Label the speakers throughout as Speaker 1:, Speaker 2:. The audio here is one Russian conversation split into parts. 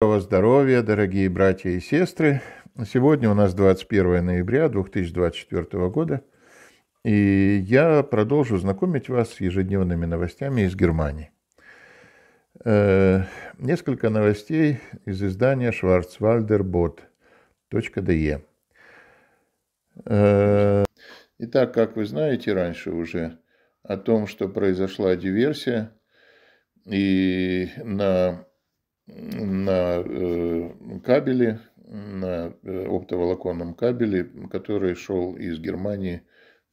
Speaker 1: Доброго здоровья, дорогие братья и сестры! Сегодня у нас 21 ноября 2024 года, и я продолжу знакомить вас с ежедневными новостями из Германии. Э, несколько новостей из издания schwarzwalderbot.de. Э, Итак, как вы знаете раньше уже о том, что произошла диверсия, и на на э, кабеле, на э, оптоволоконном кабеле, который шел из Германии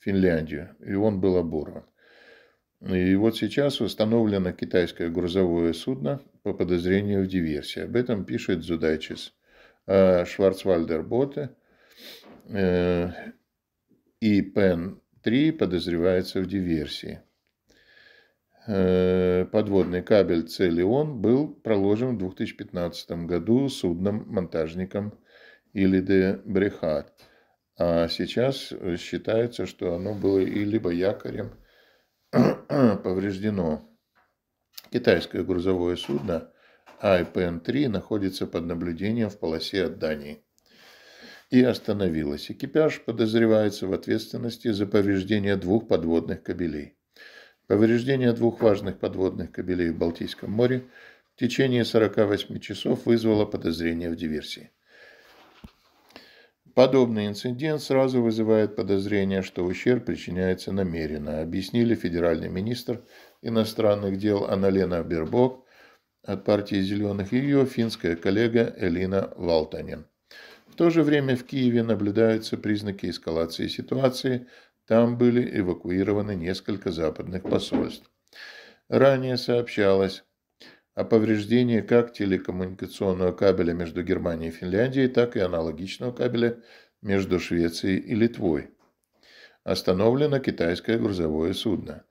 Speaker 1: в Финляндию, и он был оборван. И вот сейчас установлено китайское грузовое судно по подозрению в диверсии. Об этом пишет Зудайчис а Шварцвальдер Боте. Э, и Пен-3 подозревается в диверсии. Э, подводный кабель Целион был проложен в 2015 году судном-монтажником или де Брехат. А сейчас считается, что оно было и либо якорем повреждено. Китайское грузовое судно IPN-3 находится под наблюдением в полосе от Дании и остановилось. Экипаж подозревается в ответственности за повреждение двух подводных кабелей. Повреждение двух важных подводных кабелей в Балтийском море в течение 48 часов вызвало подозрение в диверсии. Подобный инцидент сразу вызывает подозрение, что ущерб причиняется намеренно, объяснили федеральный министр иностранных дел Аналена Бербок от партии «Зеленых» и ее финская коллега Элина Валтанин. В то же время в Киеве наблюдаются признаки эскалации ситуации там были эвакуированы несколько западных посольств. Ранее сообщалось о повреждении как телекоммуникационного кабеля между Германией и Финляндией, так и аналогичного кабеля между Швецией и Литвой. Остановлено китайское грузовое судно.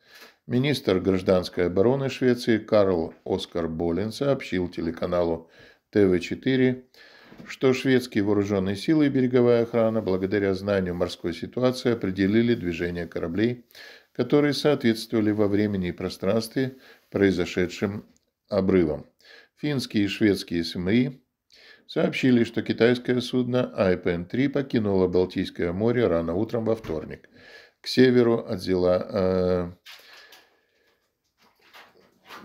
Speaker 1: Министр гражданской обороны Швеции Карл Оскар Болин сообщил телеканалу ТВ-4 что шведские вооруженные силы и береговая охрана, благодаря знанию морской ситуации, определили движение кораблей, которые соответствовали во времени и пространстве произошедшим обрывам. Финские и шведские СМИ эм сообщили, что китайское судно IPN-3 покинуло Балтийское море рано утром во вторник. К северу от, Зела, э,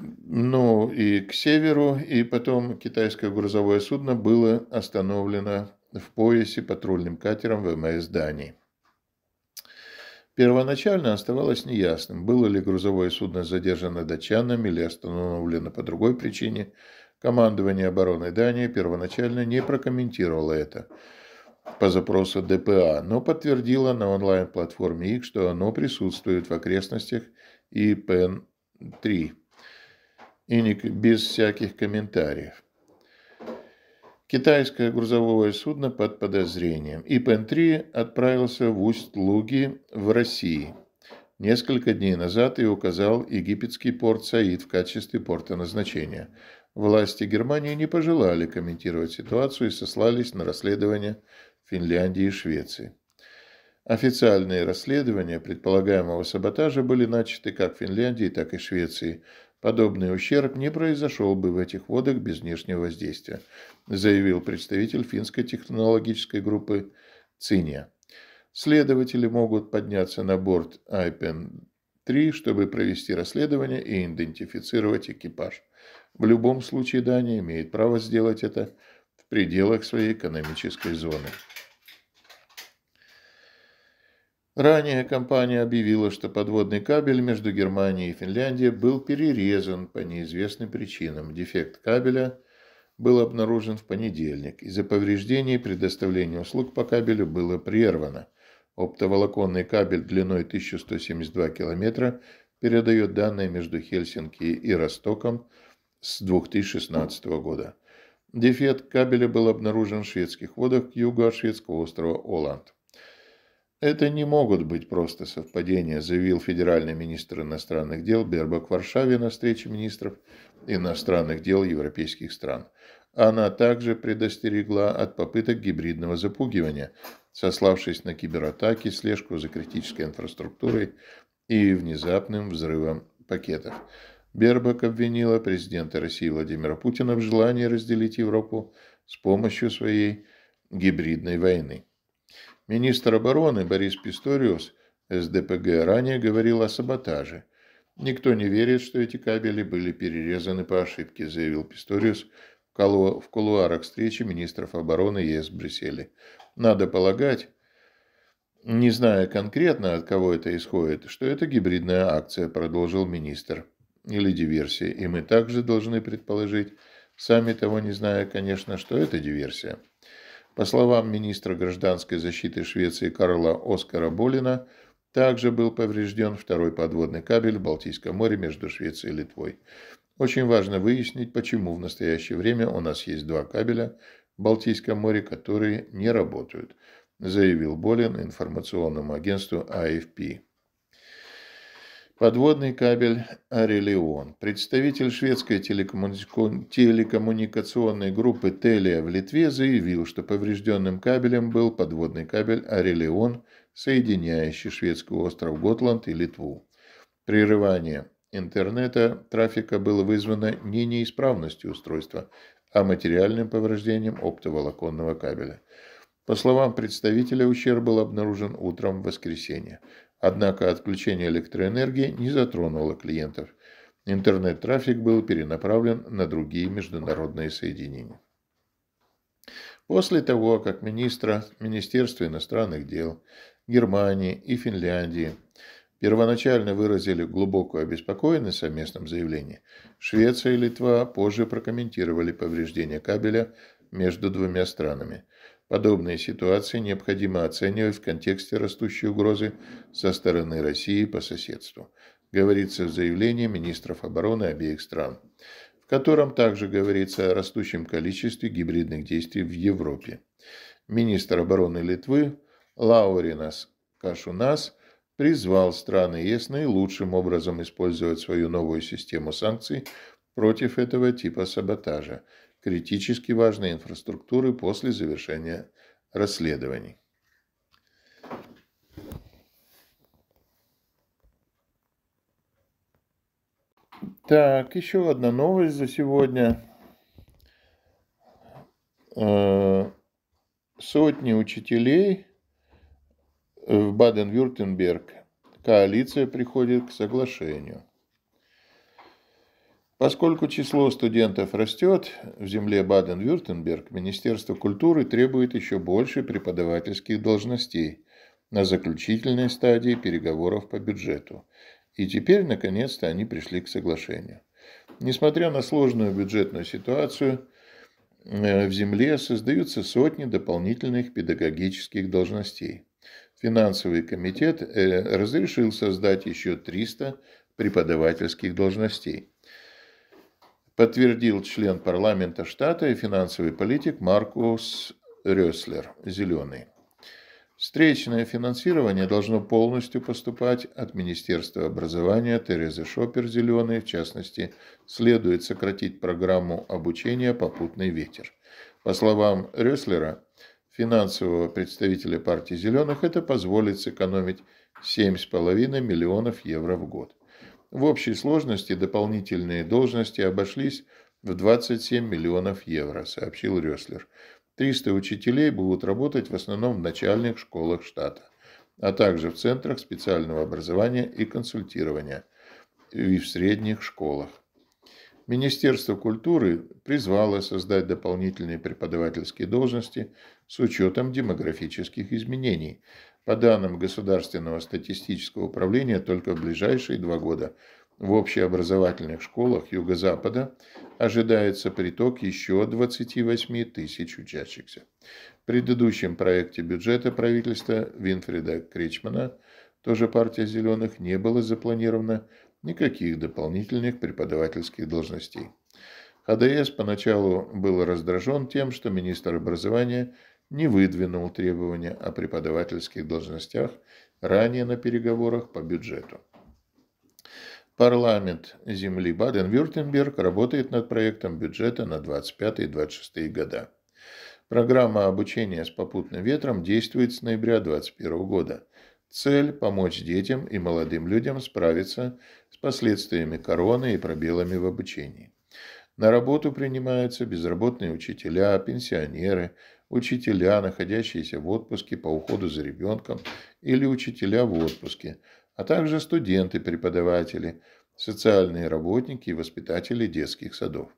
Speaker 1: ну и к северу, и потом китайское грузовое судно было остановлено в поясе патрульным катером ВМС Дании. Первоначально оставалось неясным, было ли грузовое судно задержано датчанами или остановлено по другой причине. Командование обороны Дании первоначально не прокомментировало это по запросу ДПА, но подтвердило на онлайн-платформе ИК, что оно присутствует в окрестностях ИПН-3 и не, без всяких комментариев. Китайское грузовое судно под подозрением. ИПН-3 отправился в Усть-Луги в России несколько дней назад и указал египетский порт Саид в качестве порта назначения. Власти Германии не пожелали комментировать ситуацию и сослались на расследование Финляндии и Швеции. Официальные расследования предполагаемого саботажа были начаты как в Финляндии, так и Швеции. Подобный ущерб не произошел бы в этих водах без внешнего воздействия, заявил представитель финской технологической группы Циния. Следователи могут подняться на борт Айпен-3, чтобы провести расследование и идентифицировать экипаж. В любом случае Дания имеет право сделать это в пределах своей экономической зоны. Ранее компания объявила, что подводный кабель между Германией и Финляндией был перерезан по неизвестным причинам. Дефект кабеля был обнаружен в понедельник. Из-за повреждений предоставление услуг по кабелю было прервано. Оптоволоконный кабель длиной 1172 километра передает данные между Хельсинки и Ростоком с 2016 года. Дефект кабеля был обнаружен в шведских водах к югу от шведского острова Оланд. «Это не могут быть просто совпадения», заявил федеральный министр иностранных дел Бербак в Варшаве на встрече министров иностранных дел европейских стран. Она также предостерегла от попыток гибридного запугивания, сославшись на кибератаки, слежку за критической инфраструктурой и внезапным взрывом пакетов. Бербак обвинила президента России Владимира Путина в желании разделить Европу с помощью своей гибридной войны. Министр обороны Борис Писториус СДПГ ранее говорил о саботаже. «Никто не верит, что эти кабели были перерезаны по ошибке», заявил Писториус в кулуарах встречи министров обороны ЕС в Брюсселе. «Надо полагать, не зная конкретно, от кого это исходит, что это гибридная акция», продолжил министр, «или диверсия, и мы также должны предположить, сами того не зная, конечно, что это диверсия». По словам министра гражданской защиты Швеции Карла Оскара Болина, также был поврежден второй подводный кабель в Балтийском море между Швецией и Литвой. Очень важно выяснить, почему в настоящее время у нас есть два кабеля в Балтийском море, которые не работают, заявил Болин информационному агентству AFP. А Подводный кабель «Орелион». Представитель шведской телекоммуникационной группы «Телия» в Литве заявил, что поврежденным кабелем был подводный кабель «Орелион», соединяющий шведский остров Готланд и Литву. Прерывание интернета трафика было вызвано не неисправностью устройства, а материальным повреждением оптоволоконного кабеля. По словам представителя, ущерб был обнаружен утром в воскресенье. Однако отключение электроэнергии не затронуло клиентов. Интернет-трафик был перенаправлен на другие международные соединения. После того, как министра Министерства иностранных дел Германии и Финляндии первоначально выразили глубокую обеспокоенность совместном заявлении, Швеция и Литва позже прокомментировали повреждение кабеля между двумя странами – Подобные ситуации необходимо оценивать в контексте растущей угрозы со стороны России по соседству, говорится в заявлении министров обороны обеих стран, в котором также говорится о растущем количестве гибридных действий в Европе. Министр обороны Литвы Лауринас Кашунас призвал страны ЕС наилучшим образом использовать свою новую систему санкций против этого типа саботажа – критически важной инфраструктуры после завершения расследований. Так, еще одна новость за сегодня. Э, сотни учителей в Баден-Вюртемберг. Коалиция приходит к соглашению. Поскольку число студентов растет, в земле Баден-Вюртемберг Министерство культуры требует еще больше преподавательских должностей на заключительной стадии переговоров по бюджету. И теперь, наконец-то, они пришли к соглашению. Несмотря на сложную бюджетную ситуацию, э, в земле создаются сотни дополнительных педагогических должностей. Финансовый комитет э, разрешил создать еще 300 преподавательских должностей подтвердил член парламента штата и финансовый политик Маркус Рёслер, «Зеленый». Встречное финансирование должно полностью поступать от Министерства образования Терезы Шопер «Зеленый». В частности, следует сократить программу обучения «Попутный ветер». По словам Рёслера, финансового представителя партии «Зеленых», это позволит сэкономить 7,5 миллионов евро в год. В общей сложности дополнительные должности обошлись в 27 миллионов евро, сообщил Рёслер. 300 учителей будут работать в основном в начальных школах штата, а также в центрах специального образования и консультирования и в средних школах. Министерство культуры призвало создать дополнительные преподавательские должности с учетом демографических изменений – по данным Государственного статистического управления, только в ближайшие два года в общеобразовательных школах Юго-Запада ожидается приток еще 28 тысяч учащихся. В предыдущем проекте бюджета правительства Винфрида Кричмана, тоже партия «Зеленых», не было запланировано никаких дополнительных преподавательских должностей. ХДС поначалу был раздражен тем, что министр образования не выдвинул требования о преподавательских должностях ранее на переговорах по бюджету. Парламент земли Баден-Вюртемберг работает над проектом бюджета на 25-26 года. Программа обучения с попутным ветром действует с ноября 2021 года. Цель – помочь детям и молодым людям справиться с последствиями короны и пробелами в обучении. На работу принимаются безработные учителя, пенсионеры – учителя, находящиеся в отпуске по уходу за ребенком или учителя в отпуске, а также студенты-преподаватели, социальные работники и воспитатели детских садов.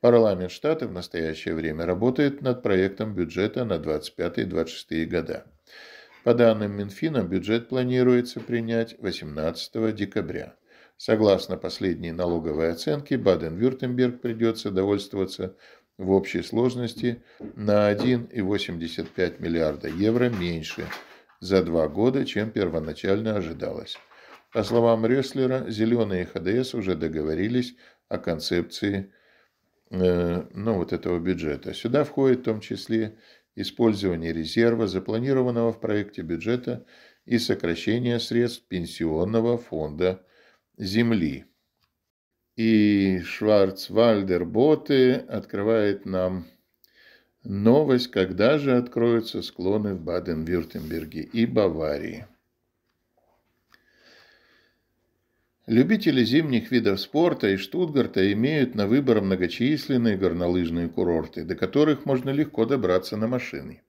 Speaker 1: Парламент штата в настоящее время работает над проектом бюджета на 25-26 года. По данным Минфина, бюджет планируется принять 18 декабря. Согласно последней налоговой оценке, Баден-Вюртемберг придется довольствоваться в общей сложности на 1,85 миллиарда евро меньше за два года, чем первоначально ожидалось. По словам Реслера, «Зеленые» ХДС уже договорились о концепции э, ну, вот этого бюджета. Сюда входит в том числе использование резерва, запланированного в проекте бюджета, и сокращение средств пенсионного фонда земли. И Шварцвальдер Боты открывает нам новость, когда же откроются склоны в Баден-Вюртемберге и Баварии. Любители зимних видов спорта и Штутгарта имеют на выбор многочисленные горнолыжные курорты, до которых можно легко добраться на машине.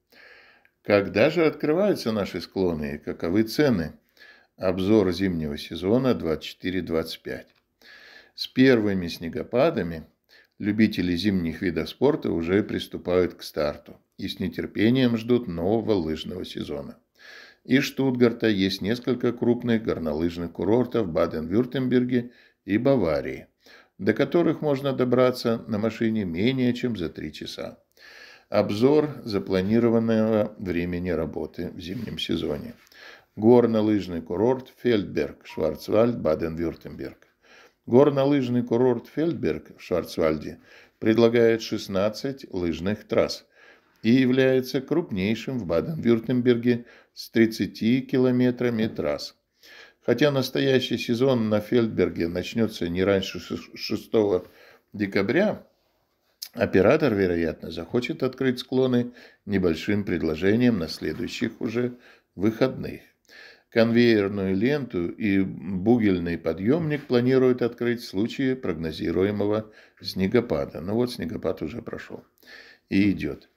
Speaker 1: Когда же открываются наши склоны и каковы цены? Обзор зимнего сезона 24-25. С первыми снегопадами любители зимних видов спорта уже приступают к старту и с нетерпением ждут нового лыжного сезона. Из Штутгарта есть несколько крупных горнолыжных курортов в Баден-Вюртемберге и Баварии, до которых можно добраться на машине менее чем за три часа. Обзор запланированного времени работы в зимнем сезоне. Горнолыжный курорт Фельдберг, Шварцвальд, Баден-Вюртемберг. Горнолыжный курорт Фельдберг в Шварцвальде предлагает 16 лыжных трасс и является крупнейшим в Баден-Вюртемберге с 30 километрами трасс. Хотя настоящий сезон на Фельдберге начнется не раньше 6 декабря, оператор, вероятно, захочет открыть склоны небольшим предложением на следующих уже выходных. Конвейерную ленту и бугельный подъемник планируют открыть в случае прогнозируемого снегопада. Но ну вот снегопад уже прошел и идет.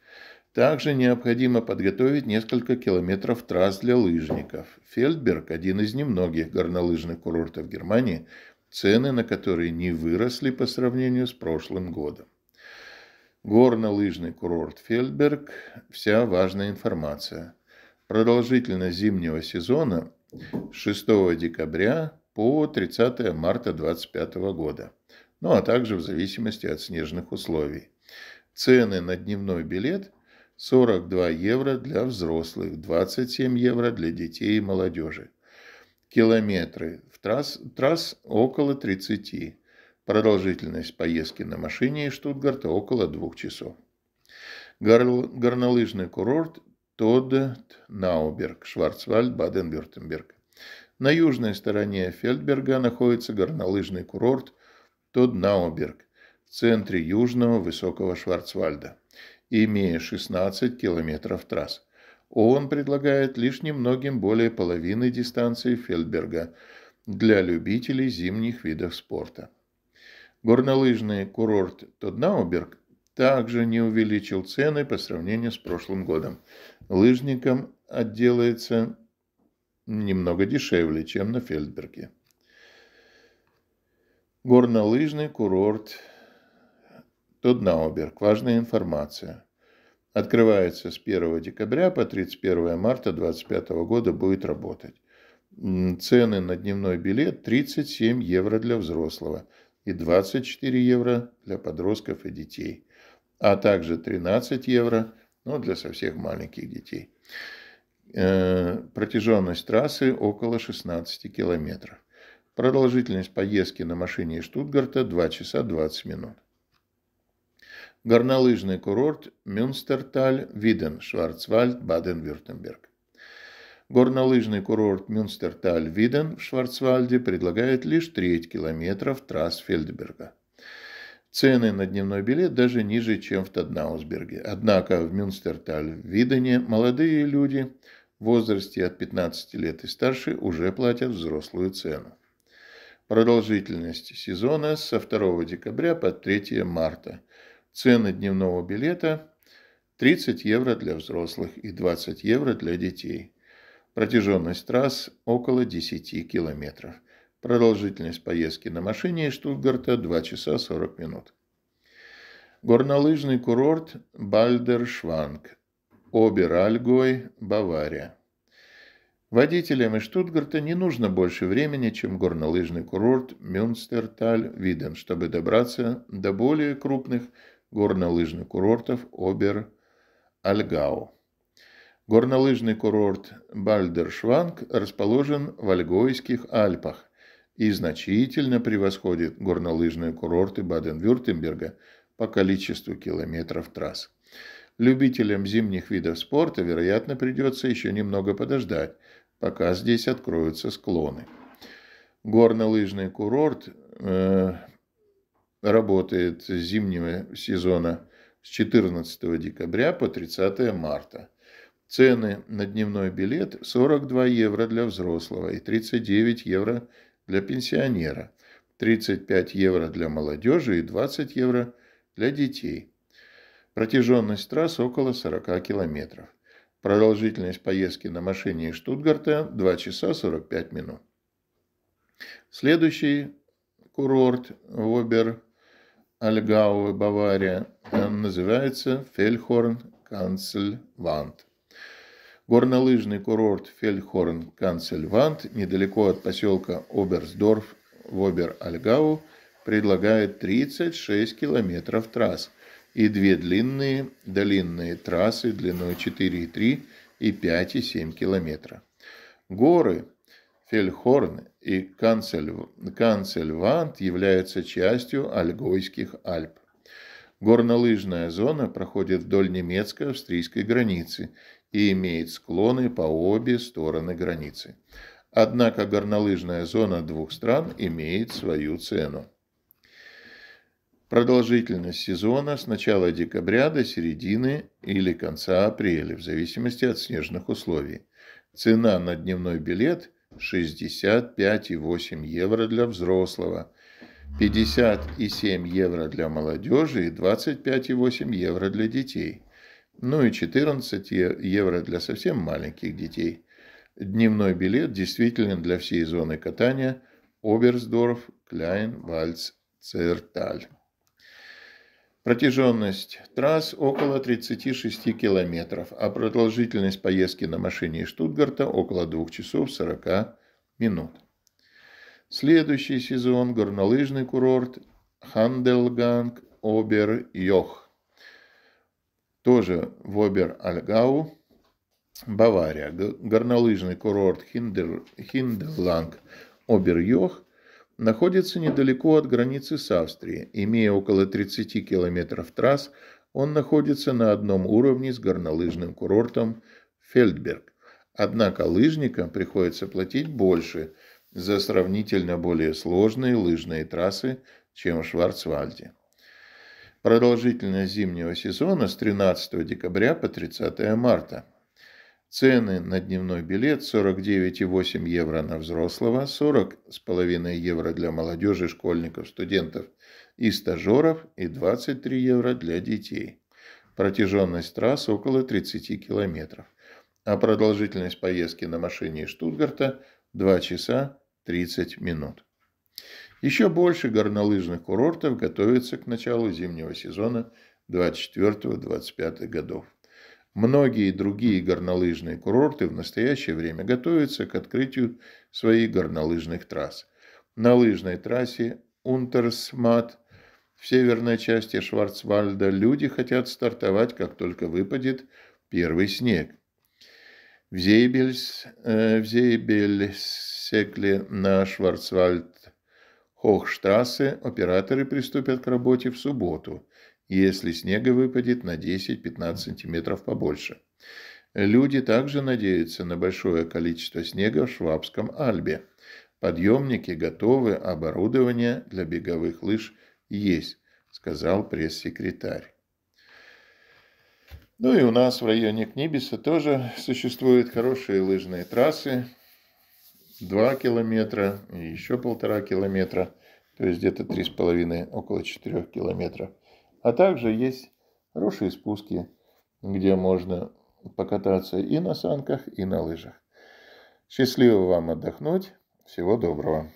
Speaker 1: Также необходимо подготовить несколько километров трасс для лыжников. Фельдберг – один из немногих горнолыжных курортов Германии, цены на которые не выросли по сравнению с прошлым годом. Горнолыжный курорт Фельдберг – вся важная информация – Продолжительность зимнего сезона с 6 декабря по 30 марта 2025 года, ну а также в зависимости от снежных условий. Цены на дневной билет 42 евро для взрослых, 27 евро для детей и молодежи. Километры в трасс, трасс около 30. Продолжительность поездки на машине из Штутгарта около двух часов. Горнолыжный курорт Тодд, Науберг, Шварцвальд, Баден-Вюртемберг. На южной стороне Фельдберга находится горнолыжный курорт Тоднауберг в центре южного высокого Шварцвальда, имея 16 километров трасс. Он предлагает лишь немногим более половины дистанции Фельдберга для любителей зимних видов спорта. Горнолыжный курорт Тоднауберг также не увеличил цены по сравнению с прошлым годом. Лыжникам отделается немного дешевле, чем на Фельдберге. Горнолыжный курорт Тоднауберг. Важная информация. Открывается с 1 декабря по 31 марта 2025 года будет работать. Цены на дневной билет 37 евро для взрослого и 24 евро для подростков и детей а также 13 евро ну, для совсем маленьких детей. Э, протяженность трассы около 16 километров. Продолжительность поездки на машине из Штутгарта 2 часа 20 минут. Горнолыжный курорт Мюнстерталь, Виден, Шварцвальд, Баден-Вюртемберг. Горнолыжный курорт Мюнстерталь-Виден в Шварцвальде предлагает лишь треть километров трасс Фельдберга. Цены на дневной билет даже ниже, чем в Таднаусберге. Однако в Мюнстерталь-Видене молодые люди в возрасте от 15 лет и старше уже платят взрослую цену. Продолжительность сезона со 2 декабря по 3 марта. Цены дневного билета 30 евро для взрослых и 20 евро для детей. Протяженность трасс около 10 километров. Продолжительность поездки на машине из Штутгарта 2 часа 40 минут. Горнолыжный курорт Бальдершванг, Оберальгой, Бавария. Водителям из Штутгарта не нужно больше времени, чем горнолыжный курорт Мюнстерталь-Виден, чтобы добраться до более крупных горнолыжных курортов Обер-Альгау. Горнолыжный курорт Бальдершванг расположен в Альгойских Альпах, и значительно превосходит горнолыжные курорты Баден-Вюртемберга по количеству километров трасс. Любителям зимних видов спорта, вероятно, придется еще немного подождать, пока здесь откроются склоны. Горнолыжный курорт э, работает с зимнего сезона с 14 декабря по 30 марта. Цены на дневной билет 42 евро для взрослого и 39 евро для пенсионера, 35 евро для молодежи и 20 евро для детей. Протяженность трасс около 40 километров. Продолжительность поездки на машине из Штутгарта 2 часа 45 минут. Следующий курорт в Обер Альгауэ, Бавария, э, называется Фельхорн Канцель Вант горнолыжный курорт Фельхорн Канцельванд недалеко от поселка Оберсдорф в Обер-Альгау предлагает 36 километров трасс и две длинные долинные трассы длиной 4,3 и 5,7 километра. Горы Фельхорн и Канцель Канцельванд являются частью Альгойских Альп. Горнолыжная зона проходит вдоль немецко-австрийской границы и имеет склоны по обе стороны границы. Однако горнолыжная зона двух стран имеет свою цену. Продолжительность сезона с начала декабря до середины или конца апреля, в зависимости от снежных условий. Цена на дневной билет 65,8 евро для взрослого, 57 евро для молодежи и 25,8 евро для детей – ну и 14 евро для совсем маленьких детей. Дневной билет действителен для всей зоны катания Оберсдорф, Кляйн, Вальц, Церталь. Протяженность трасс около 36 километров, а продолжительность поездки на машине из Штутгарта около 2 часов 40 минут. Следующий сезон – горнолыжный курорт Хандельганг, Обер-Йох тоже в Обер-Альгау, Бавария, горнолыжный курорт Хиндер, Хиндерланг, Обер-Йох, находится недалеко от границы с Австрией. Имея около 30 километров трасс, он находится на одном уровне с горнолыжным курортом Фельдберг. Однако лыжникам приходится платить больше за сравнительно более сложные лыжные трассы, чем в Шварцвальде. Продолжительность зимнего сезона с 13 декабря по 30 марта. Цены на дневной билет 49,8 евро на взрослого, 40,5 евро для молодежи, школьников, студентов и стажеров и 23 евро для детей. Протяженность трасс около 30 километров. А продолжительность поездки на машине из Штутгарта 2 часа 30 минут. Еще больше горнолыжных курортов готовится к началу зимнего сезона 24-25 годов. Многие другие горнолыжные курорты в настоящее время готовятся к открытию своих горнолыжных трасс. На лыжной трассе Унтерсмат в северной части Шварцвальда люди хотят стартовать, как только выпадет первый снег. В Зейбельс, э, в Зейбельсекле на Шварцвальд Хохштрассе операторы приступят к работе в субботу, если снега выпадет на 10-15 сантиметров побольше. Люди также надеются на большое количество снега в Швабском Альбе. Подъемники готовы, оборудование для беговых лыж есть, сказал пресс-секретарь. Ну и у нас в районе Книбиса тоже существуют хорошие лыжные трассы, 2 километра и еще полтора километра, то есть где-то три с половиной, около 4 километров. А также есть хорошие спуски, где можно покататься и на санках, и на лыжах. Счастливо вам отдохнуть. Всего доброго.